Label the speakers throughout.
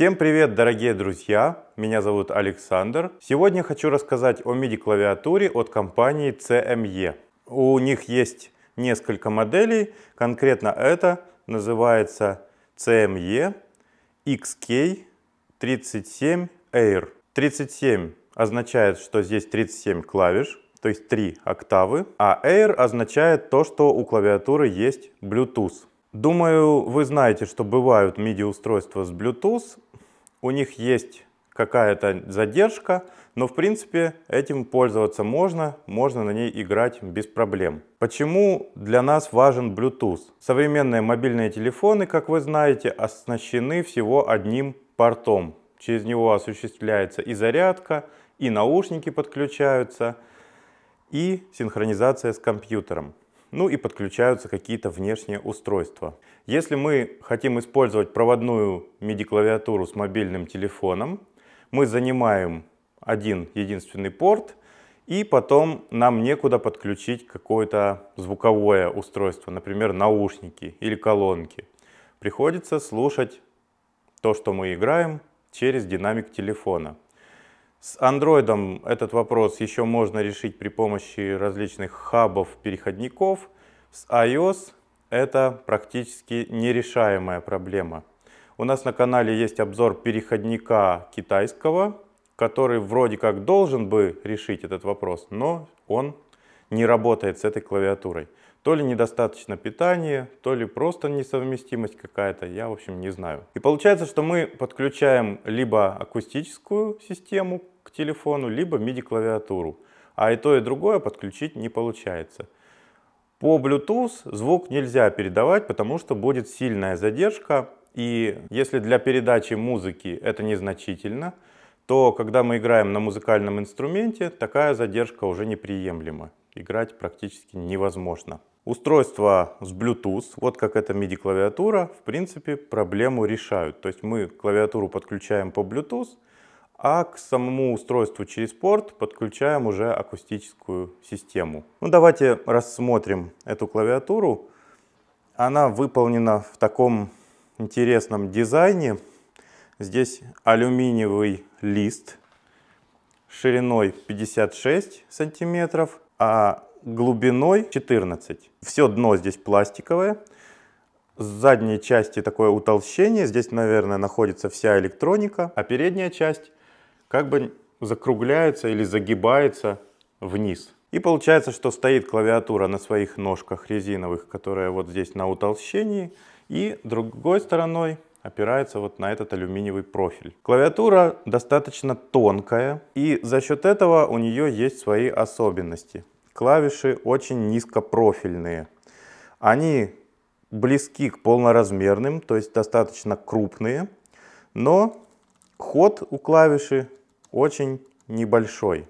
Speaker 1: Всем привет, дорогие друзья! Меня зовут Александр. Сегодня хочу рассказать о MIDI-клавиатуре от компании CME. У них есть несколько моделей, конкретно это называется CME XK37 Air. 37 означает, что здесь 37 клавиш, то есть 3 октавы, а Air означает то, что у клавиатуры есть Bluetooth. Думаю, вы знаете, что бывают MIDI-устройства с Bluetooth, у них есть какая-то задержка, но в принципе этим пользоваться можно, можно на ней играть без проблем. Почему для нас важен Bluetooth? Современные мобильные телефоны, как вы знаете, оснащены всего одним портом. Через него осуществляется и зарядка, и наушники подключаются, и синхронизация с компьютером ну и подключаются какие-то внешние устройства. Если мы хотим использовать проводную MIDI-клавиатуру с мобильным телефоном, мы занимаем один единственный порт, и потом нам некуда подключить какое-то звуковое устройство, например, наушники или колонки. Приходится слушать то, что мы играем, через динамик телефона. С Android этот вопрос еще можно решить при помощи различных хабов, переходников. С iOS это практически нерешаемая проблема. У нас на канале есть обзор переходника китайского, который вроде как должен бы решить этот вопрос, но он не работает с этой клавиатурой. То ли недостаточно питания, то ли просто несовместимость какая-то, я в общем не знаю. И получается, что мы подключаем либо акустическую систему к телефону, либо MIDI-клавиатуру. А и то, и другое подключить не получается. По Bluetooth звук нельзя передавать, потому что будет сильная задержка. И если для передачи музыки это незначительно, то когда мы играем на музыкальном инструменте, такая задержка уже неприемлема. Играть практически невозможно. Устройство с Bluetooth, вот как эта MIDI-клавиатура, в принципе, проблему решают. То есть мы клавиатуру подключаем по Bluetooth, а к самому устройству через порт подключаем уже акустическую систему. Ну, давайте рассмотрим эту клавиатуру. Она выполнена в таком интересном дизайне. Здесь алюминиевый лист шириной 56 сантиметров, а глубиной 14. Все дно здесь пластиковое. С задней части такое утолщение. Здесь, наверное, находится вся электроника. А передняя часть как бы закругляется или загибается вниз. И получается, что стоит клавиатура на своих ножках резиновых, которая вот здесь на утолщении. И другой стороной опирается вот на этот алюминиевый профиль. Клавиатура достаточно тонкая, и за счет этого у нее есть свои особенности клавиши очень низкопрофильные. Они близки к полноразмерным, то есть достаточно крупные, но ход у клавиши очень небольшой.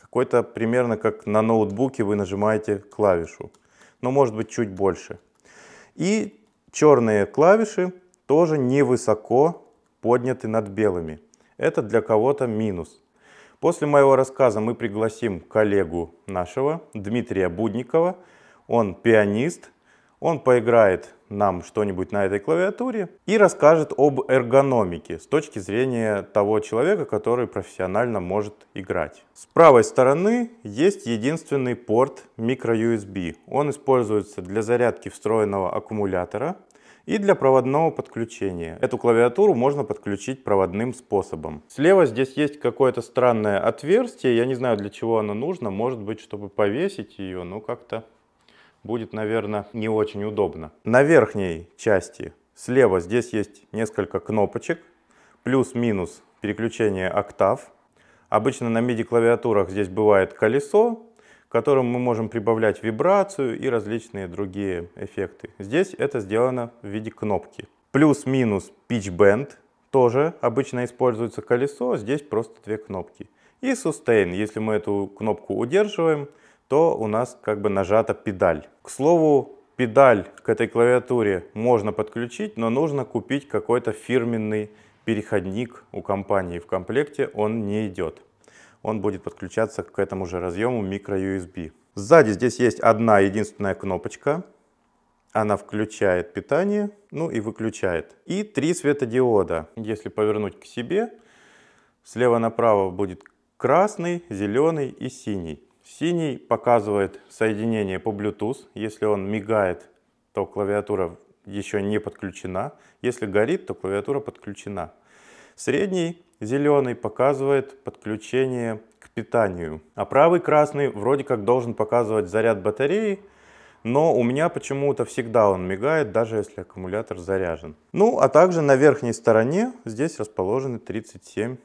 Speaker 1: Какой-то примерно как на ноутбуке вы нажимаете клавишу, но может быть чуть больше. И черные клавиши тоже невысоко подняты над белыми. Это для кого-то минус. После моего рассказа мы пригласим коллегу нашего, Дмитрия Будникова. Он пианист, он поиграет нам что-нибудь на этой клавиатуре и расскажет об эргономике с точки зрения того человека, который профессионально может играть. С правой стороны есть единственный порт microUSB. Он используется для зарядки встроенного аккумулятора и для проводного подключения. Эту клавиатуру можно подключить проводным способом. Слева здесь есть какое-то странное отверстие, я не знаю для чего оно нужно, может быть, чтобы повесить ее, но как-то будет, наверное, не очень удобно. На верхней части слева здесь есть несколько кнопочек, плюс-минус переключение октав. Обычно на MIDI клавиатурах здесь бывает колесо, к которым мы можем прибавлять вибрацию и различные другие эффекты. Здесь это сделано в виде кнопки. Плюс-минус pitch bend, тоже обычно используется колесо, здесь просто две кнопки. И sustain, если мы эту кнопку удерживаем, то у нас как бы нажата педаль. К слову, педаль к этой клавиатуре можно подключить, но нужно купить какой-то фирменный переходник у компании. В комплекте он не идет он будет подключаться к этому же разъему micro-USB. Сзади здесь есть одна единственная кнопочка. Она включает питание, ну и выключает. И три светодиода. Если повернуть к себе, слева направо будет красный, зеленый и синий. Синий показывает соединение по Bluetooth. Если он мигает, то клавиатура еще не подключена. Если горит, то клавиатура подключена. Средний зеленый показывает подключение к питанию. А правый красный вроде как должен показывать заряд батареи, но у меня почему-то всегда он мигает, даже если аккумулятор заряжен. Ну, а также на верхней стороне здесь расположены 37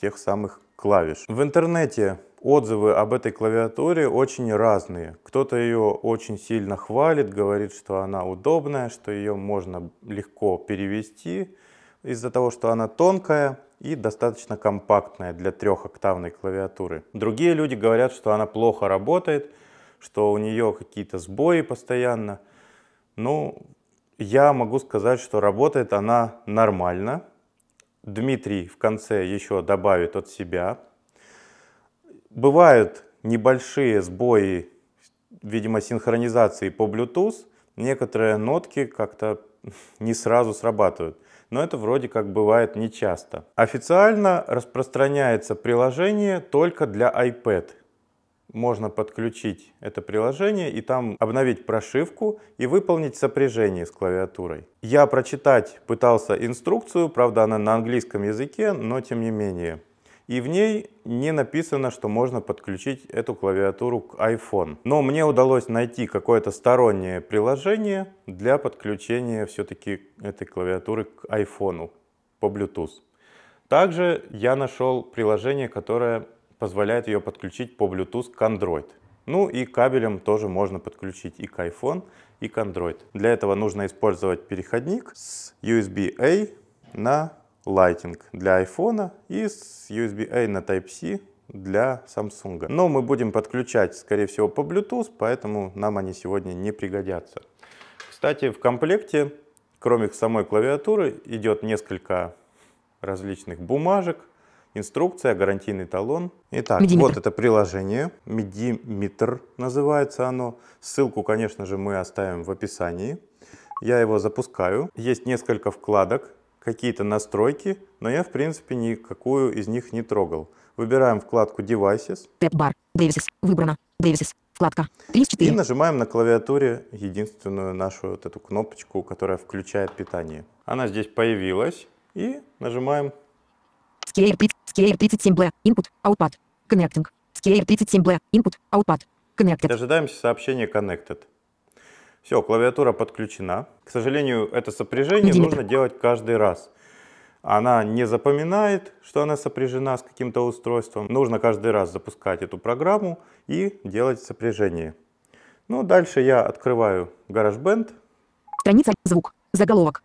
Speaker 1: тех самых клавиш. В интернете отзывы об этой клавиатуре очень разные. Кто-то ее очень сильно хвалит, говорит, что она удобная, что ее можно легко перевести из-за того, что она тонкая и достаточно компактная для трехоктавной клавиатуры. Другие люди говорят, что она плохо работает, что у нее какие-то сбои постоянно. Ну, я могу сказать, что работает она нормально. Дмитрий в конце еще добавит от себя. Бывают небольшие сбои, видимо, синхронизации по Bluetooth. Некоторые нотки как-то не сразу срабатывают но это вроде как бывает нечасто. Официально распространяется приложение только для iPad можно подключить это приложение и там обновить прошивку и выполнить сопряжение с клавиатурой. Я прочитать пытался инструкцию, правда она на английском языке, но тем не менее и в ней не написано, что можно подключить эту клавиатуру к iPhone. Но мне удалось найти какое-то стороннее приложение для подключения все-таки этой клавиатуры к iPhone по Bluetooth. Также я нашел приложение, которое позволяет ее подключить по Bluetooth к Android. Ну и кабелем тоже можно подключить и к iPhone, и к Android. Для этого нужно использовать переходник с USB-A на Lighting для iPhone и с USB-A на Type-C для Samsung. Но мы будем подключать, скорее всего, по Bluetooth, поэтому нам они сегодня не пригодятся. Кстати, в комплекте, кроме самой клавиатуры, идет несколько различных бумажек, инструкция, гарантийный талон. Итак, Медиметр. вот это приложение, Medimeter называется оно. Ссылку, конечно же, мы оставим в описании. Я его запускаю. Есть несколько вкладок, какие-то настройки, но я, в принципе, никакую из них не трогал. Выбираем вкладку Devices.
Speaker 2: Тэп-бар. Devices. Выбрано. Devices. Вкладка.
Speaker 1: 34. И нажимаем на клавиатуре единственную нашу вот эту кнопочку, которая включает питание. Она здесь появилась. И нажимаем.
Speaker 2: Scale 37B. Input. Output. Connecting. Scale 37B. Input. Output. Connected.
Speaker 1: Дожидаемся сообщения Connected. Все, клавиатура подключена. К сожалению, это сопряжение нужно делать каждый раз. Она не запоминает, что она сопряжена с каким-то устройством. Нужно каждый раз запускать эту программу и делать сопряжение. Ну, дальше я открываю GarageBand.
Speaker 2: Страница, звук, заголовок.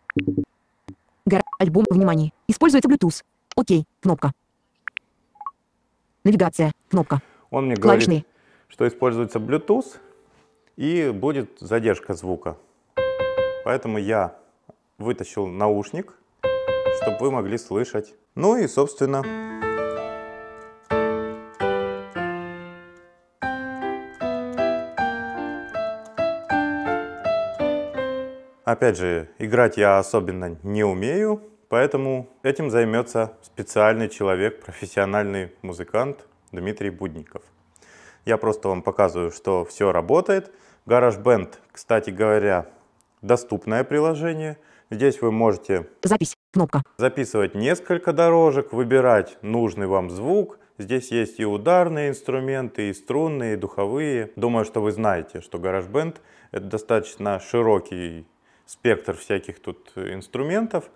Speaker 2: Гар... Альбом, внимание. Используется Bluetooth. Окей, кнопка. Навигация, кнопка.
Speaker 1: Он мне Клавишные. говорит, что используется Bluetooth и будет задержка звука. Поэтому я вытащил наушник, чтобы вы могли слышать. Ну и, собственно, Опять же, играть я особенно не умею, поэтому этим займется специальный человек, профессиональный музыкант Дмитрий Будников. Я просто вам показываю, что все работает, GarageBand, кстати говоря, доступное приложение. Здесь вы можете
Speaker 2: Запись. Кнопка.
Speaker 1: записывать несколько дорожек, выбирать нужный вам звук. Здесь есть и ударные инструменты, и струнные, и духовые. Думаю, что вы знаете, что GarageBand — это достаточно широкий спектр всяких тут инструментов.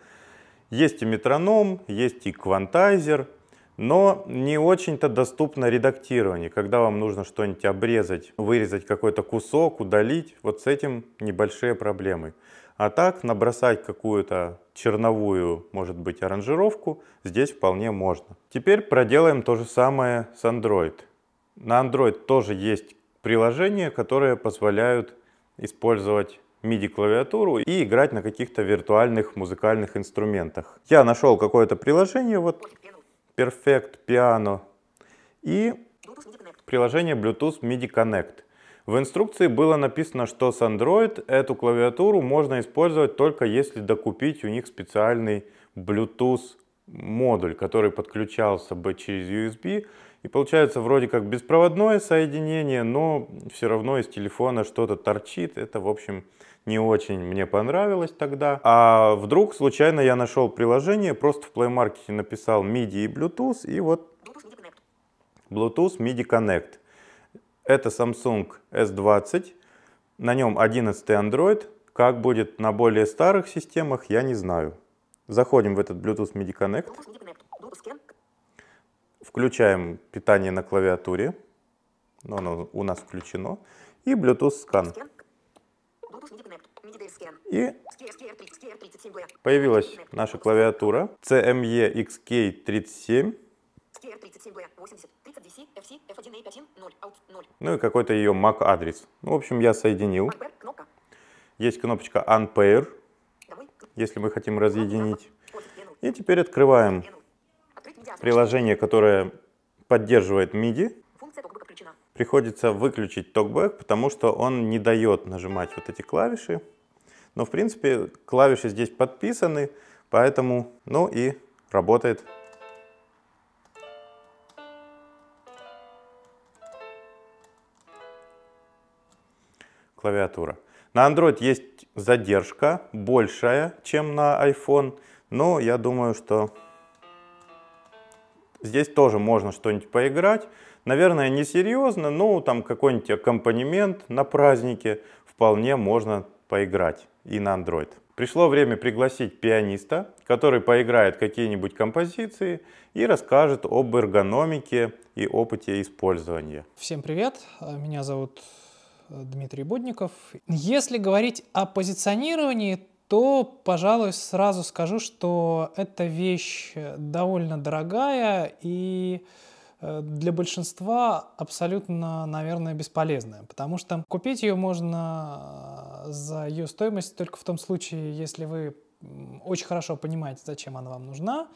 Speaker 1: Есть и метроном, есть и квантайзер, но не очень-то доступно редактирование, когда вам нужно что-нибудь обрезать, вырезать какой-то кусок, удалить, вот с этим небольшие проблемы. А так набросать какую-то черновую, может быть, аранжировку здесь вполне можно. Теперь проделаем то же самое с Android. На Android тоже есть приложения, которые позволяют использовать MIDI-клавиатуру и играть на каких-то виртуальных музыкальных инструментах. Я нашел какое-то приложение, вот Perfect Piano и приложение Bluetooth MIDI Connect. В инструкции было написано, что с Android эту клавиатуру можно использовать только если докупить у них специальный Bluetooth модуль, который подключался бы через USB и получается вроде как беспроводное соединение, но все равно из телефона что-то торчит. Это, в общем, не очень мне понравилось тогда. А вдруг случайно я нашел приложение, просто в Play Market написал MIDI и Bluetooth, и вот Bluetooth MIDI Connect. Это Samsung S20, на нем 11 Android. Как будет на более старых системах, я не знаю. Заходим в этот Bluetooth MIDI Connect. Включаем питание на клавиатуре. Оно у нас включено. И Bluetooth скан. И появилась наша клавиатура CME XK37. Ну и какой-то ее MAC адрес. Ну, в общем, я соединил. Есть кнопочка Unpair, если мы хотим разъединить. И теперь открываем приложение, которое поддерживает MIDI, приходится выключить токбэк, потому что он не дает нажимать вот эти клавиши. Но, в принципе, клавиши здесь подписаны, поэтому, ну и работает. Клавиатура. На Android есть задержка большая, чем на iPhone, но я думаю, что Здесь тоже можно что-нибудь поиграть. Наверное, не серьезно, но ну, там какой-нибудь аккомпанемент на празднике вполне можно поиграть и на Android. Пришло время пригласить пианиста, который поиграет какие-нибудь композиции и расскажет об эргономике и опыте использования.
Speaker 2: Всем привет, меня зовут Дмитрий Будников. Если говорить о позиционировании, то, пожалуй, сразу скажу, что эта вещь довольно дорогая и э, для большинства абсолютно, наверное, бесполезная, потому что купить ее можно э, за ее стоимость только в том случае, если вы очень хорошо понимаете, зачем она вам нужна,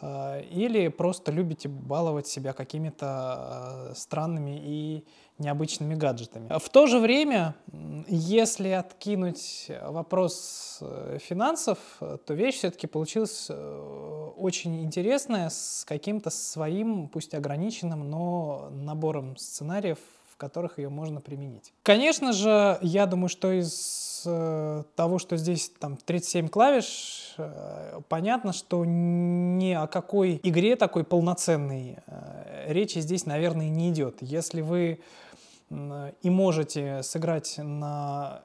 Speaker 2: Э, или просто любите баловать себя какими-то э, странными и необычными гаджетами. В то же время, если откинуть вопрос э, финансов, то вещь все-таки получилась очень интересная, с каким-то своим, пусть ограниченным, но набором сценариев, в которых ее можно применить. Конечно же, я думаю, что из э, того, что здесь там 37 клавиш, э, понятно, что ни о какой игре такой полноценной э, речи здесь, наверное, не идет. Если вы и можете сыграть на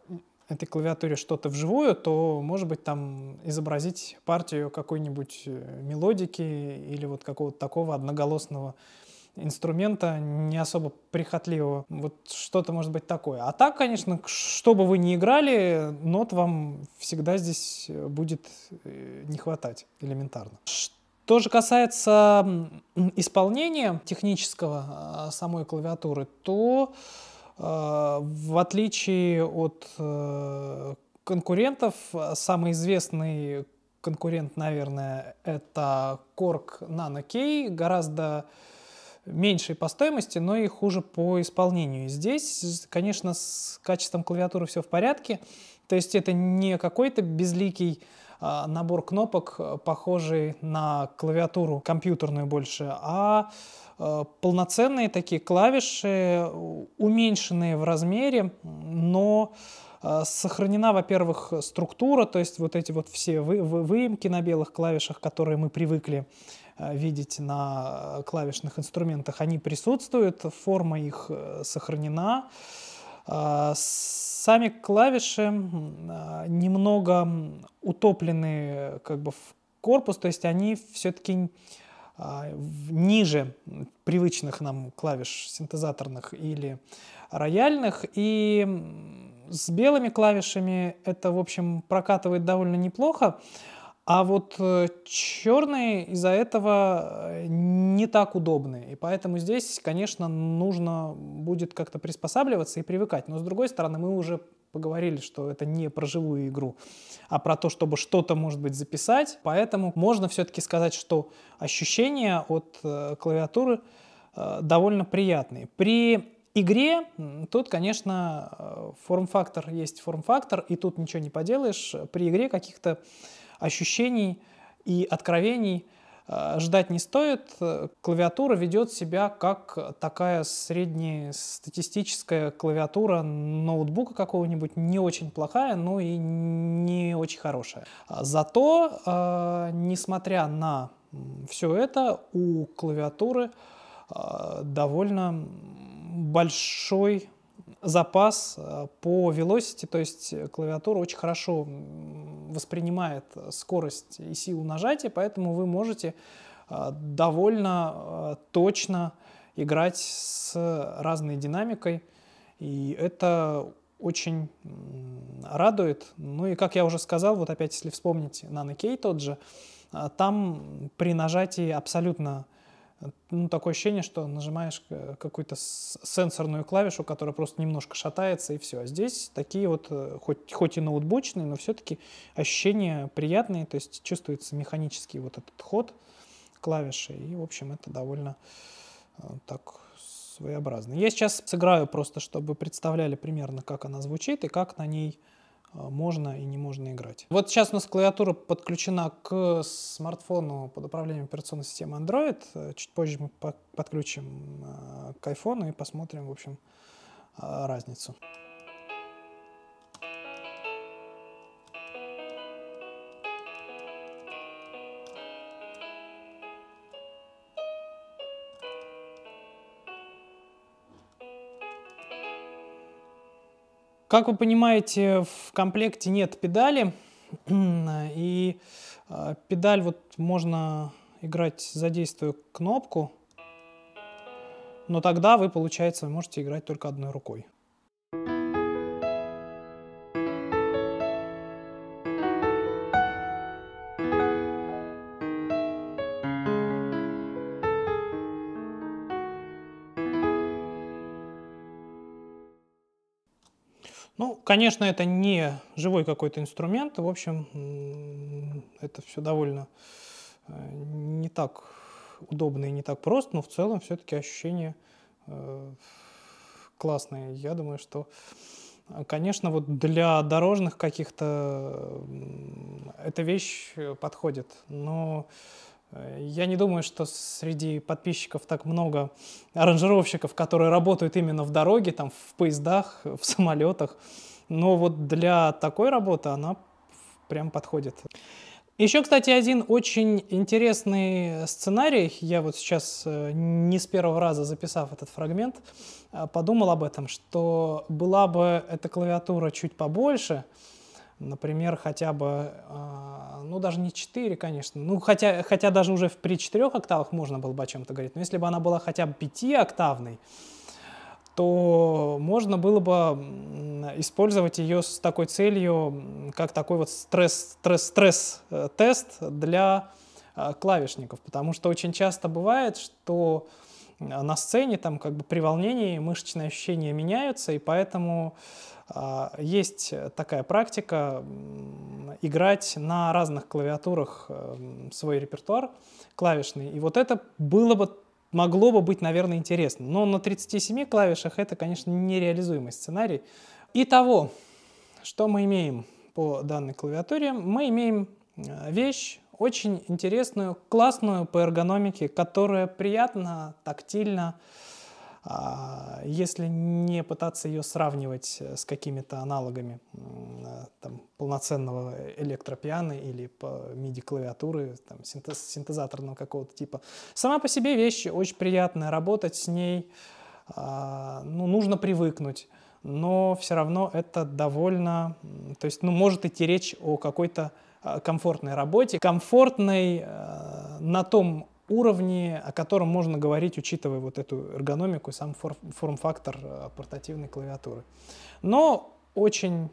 Speaker 2: этой клавиатуре что-то вживую, то, может быть, там изобразить партию какой-нибудь э, мелодики или вот какого-то такого одноголосного э, инструмента не особо прихотливого. Вот что-то может быть такое. А так, конечно, что бы вы ни играли, нот вам всегда здесь э, будет э, не хватать элементарно. Что же касается исполнения технического а, самой клавиатуры, то э, в отличие от конкурентов, самый известный конкурент, наверное, это Korg Nano K, гораздо э, меньшей по стоимости, но и хуже по исполнению. Здесь, конечно, с качеством клавиатуры все в порядке, то есть это не какой-то безликий а, набор кнопок, э, похожий на клавиатуру компьютерную больше, а э, полноценные такие клавиши, уменьшенные в размере, но э, сохранена, во-первых, структура, то есть вот эти вот все вы, вы, выемки на белых клавишах, которые мы привыкли Э, видеть на э, клавишных инструментах, они присутствуют, форма их э, сохранена. Сами клавиши немного утоплены как бы в корпус, то есть они все-таки ниже привычных нам клавиш синтезаторных или рояльных. И с белыми клавишами это, в общем, прокатывает довольно неплохо. А вот э, черные из-за этого э, не так удобны. И поэтому здесь, конечно, нужно будет как-то приспосабливаться и привыкать. Но с другой стороны, мы уже поговорили, что это не про живую игру, а про то, чтобы что-то, может быть, записать. Поэтому можно все-таки сказать, что ощущения от э, клавиатуры довольно приятные. При игре тут, конечно, форм-фактор есть форм-фактор, и тут ничего не поделаешь. При игре каких-то ощущений и откровений э, ждать не стоит. Э, клавиатура ведет себя как такая среднестатистическая клавиатура ноутбука какого-нибудь, не очень плохая, но и не очень хорошая. А зато, э, несмотря на все это, у клавиатуры довольно большой запас э, по velocity, то есть клавиатура очень хорошо воспринимает скорость и силу нажатия, поэтому вы можете э, довольно э, точно играть с разной динамикой, и это очень радует. Ну и, как я уже сказал, вот опять, если вспомнить Nano Key тот же, там при нажатии абсолютно ну, такое ощущение, что нажимаешь э, какую-то сенсорную клавишу, которая просто немножко шатается, и все. А здесь такие вот, э, хоть, хоть и ноутбучные, но все-таки ощущения приятные, то есть чувствуется механический вот этот ход клавиши, и, в общем, это довольно э, так своеобразно. Я сейчас сыграю просто, чтобы представляли примерно, как она звучит и как на ней а, можно и не можно играть. Вот сейчас у нас клавиатура подключена к смартфону под управлением операционной системы Android. Э, чуть позже мы подключим э, к iPhone и посмотрим, в общем, э, разницу. Как вы понимаете, в комплекте нет педали, и а, педаль вот можно играть, задействуя кнопку, но тогда вы, получается, можете играть только одной рукой. Ну, конечно, это не живой какой-то инструмент. В общем, это все довольно э, не так удобно и не так просто, но в целом все-таки ощущение э, классное. Я думаю, что, э, конечно, вот для дорожных каких-то эта вещь подходит, но я не думаю, что среди подписчиков так много аранжировщиков, которые работают именно в дороге, там, в поездах, в самолетах. Но вот для такой работы она прям подходит. Еще, кстати, один очень интересный сценарий. Я вот сейчас э, не с первого раза записав этот фрагмент, э, подумал об этом, что была бы эта клавиатура чуть побольше, например, хотя бы, а, ну даже не 4, конечно, ну хотя, хотя даже уже при 4 октавах можно было бы о чем-то говорить, но если бы она была хотя бы 5-октавной, то можно было бы использовать ее с такой целью, как такой вот стресс стресс, стресс, э, тест для а, клавишников, потому что очень часто бывает, что а, на сцене там как бы при волнении мышечные ощущения меняются, и поэтому э, есть такая практика э, играть на разных клавиатурах э, свой репертуар клавишный. И вот это было бы могло бы быть, наверное, интересно. Но на 37 клавишах это, конечно, нереализуемый сценарий. Итого, что мы имеем по данной клавиатуре? Мы имеем э, вещь, очень интересную, классную по эргономике, которая приятно, тактильно, а, если не пытаться ее сравнивать э, с какими-то аналогами э, там, полноценного электропиано или по MIDI-клавиатуры, там, синтез, синтезаторного какого-то типа. Сама по себе вещь очень приятная, работать с ней а, ну, нужно привыкнуть, но все равно это довольно... То есть ну, может идти речь о какой-то Э, комфортной работе, комфортной э, на том уровне, о котором можно говорить, учитывая вот эту эргономику и сам форм-фактор э, портативной клавиатуры. Но очень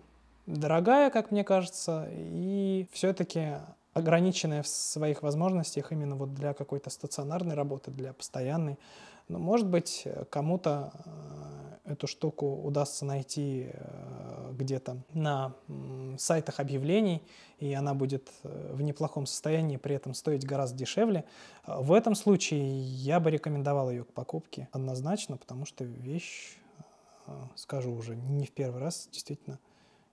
Speaker 2: дорогая, как мне кажется, и все-таки ограниченная в своих возможностях именно вот для какой-то стационарной работы, для постоянной. Но, может быть, кому-то э, эту штуку удастся найти э, где-то на сайтах объявлений, и она будет э, в неплохом состоянии, при этом стоить гораздо дешевле. В этом случае я бы рекомендовал ее к покупке однозначно, потому что вещь, скажу уже не в первый раз, действительно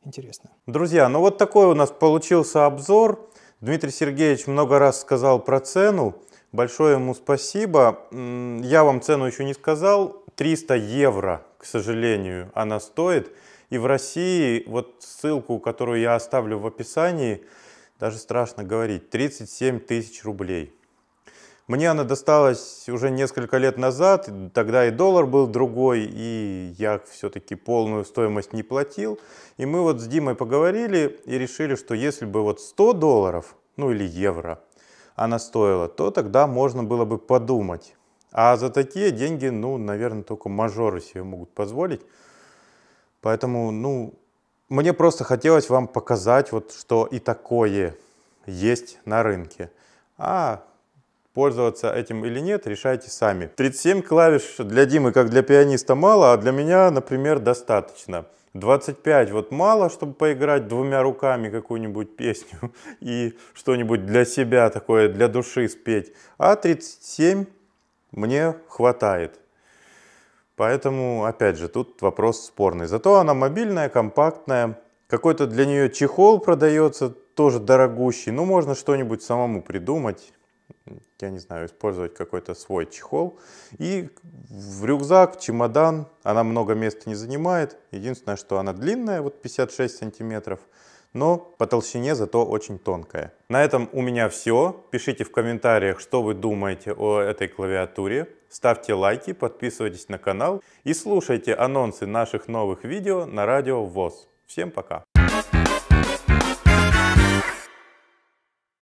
Speaker 2: интересная.
Speaker 1: Друзья, ну вот такой у нас получился обзор. Дмитрий Сергеевич много раз сказал про цену. Большое ему спасибо. Я вам цену еще не сказал. 300 евро, к сожалению, она стоит. И в России, вот ссылку, которую я оставлю в описании, даже страшно говорить, 37 тысяч рублей. Мне она досталась уже несколько лет назад, тогда и доллар был другой, и я все-таки полную стоимость не платил. И мы вот с Димой поговорили и решили, что если бы вот 100 долларов, ну или евро, она стоила, то тогда можно было бы подумать. А за такие деньги, ну, наверное, только мажоры себе могут позволить. Поэтому, ну, мне просто хотелось вам показать, вот, что и такое есть на рынке. А пользоваться этим или нет, решайте сами. 37 клавиш для Димы, как для пианиста, мало, а для меня, например, достаточно. 25 вот мало, чтобы поиграть двумя руками какую-нибудь песню и что-нибудь для себя такое, для души спеть. А 37 мне хватает. Поэтому, опять же, тут вопрос спорный. Зато она мобильная, компактная. Какой-то для нее чехол продается, тоже дорогущий. Ну, можно что-нибудь самому придумать я не знаю, использовать какой-то свой чехол. И в рюкзак, в чемодан, она много места не занимает. Единственное, что она длинная, вот 56 сантиметров, но по толщине зато очень тонкая. На этом у меня все. Пишите в комментариях, что вы думаете о этой клавиатуре. Ставьте лайки, подписывайтесь на канал и слушайте анонсы наших новых видео на Радио ВОЗ. Всем пока!